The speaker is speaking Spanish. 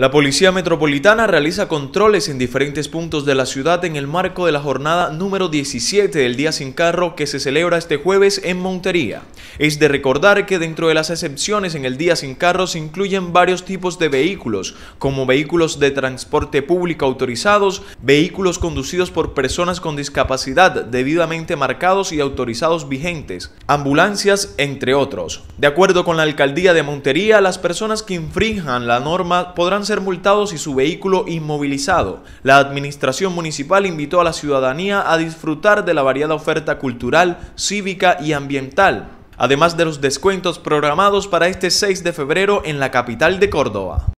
La Policía Metropolitana realiza controles en diferentes puntos de la ciudad en el marco de la jornada número 17 del Día Sin Carro que se celebra este jueves en Montería. Es de recordar que dentro de las excepciones en el Día Sin Carro se incluyen varios tipos de vehículos, como vehículos de transporte público autorizados, vehículos conducidos por personas con discapacidad debidamente marcados y autorizados vigentes, ambulancias, entre otros. De acuerdo con la Alcaldía de Montería, las personas que infrinjan la norma podrán ser multados y su vehículo inmovilizado. La administración municipal invitó a la ciudadanía a disfrutar de la variada oferta cultural, cívica y ambiental, además de los descuentos programados para este 6 de febrero en la capital de Córdoba.